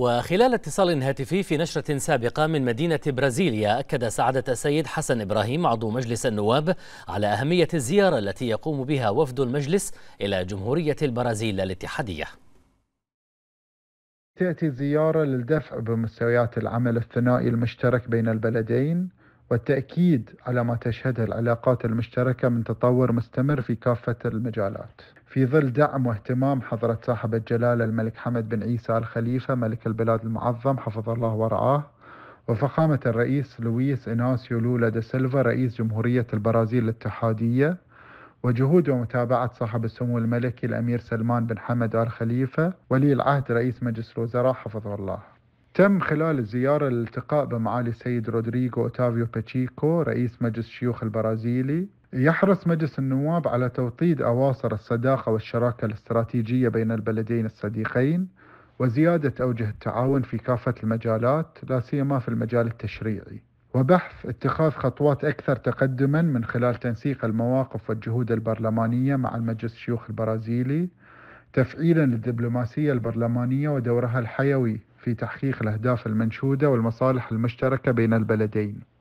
وخلال اتصال هاتفي في نشرة سابقة من مدينة برازيليا أكد سعادة السيد حسن إبراهيم عضو مجلس النواب على أهمية الزيارة التي يقوم بها وفد المجلس إلى جمهورية البرازيل الاتحادية تأتي الزيارة للدفع بمستويات العمل الثنائي المشترك بين البلدين والتأكيد على ما تشهده العلاقات المشتركة من تطور مستمر في كافة المجالات في ظل دعم واهتمام حضرة صاحب الجلالة الملك حمد بن عيسى الخليفة ملك البلاد المعظم حفظ الله ورعاه وفخامة الرئيس لويس إناسيو لولا دا سيلفا رئيس جمهورية البرازيل الاتحادية وجهود ومتابعة صاحب السمو الملكي الأمير سلمان بن حمد آل خليفة ولي العهد رئيس مجلس الوزراء حفظه الله تم خلال الزيارة الالتقاء بمعالي السيد رودريغو أوتافيو باتشيكو رئيس مجلس الشيوخ البرازيلي يحرص مجلس النواب على توطيد أواصر الصداقة والشراكة الاستراتيجية بين البلدين الصديقين وزيادة أوجه التعاون في كافة المجالات لا سيما في المجال التشريعي وبحث اتخاذ خطوات أكثر تقدما من خلال تنسيق المواقف والجهود البرلمانية مع المجلس الشيوخ البرازيلي تفعيلا للدبلوماسية البرلمانية ودورها الحيوي في تحقيق الأهداف المنشودة والمصالح المشتركة بين البلدين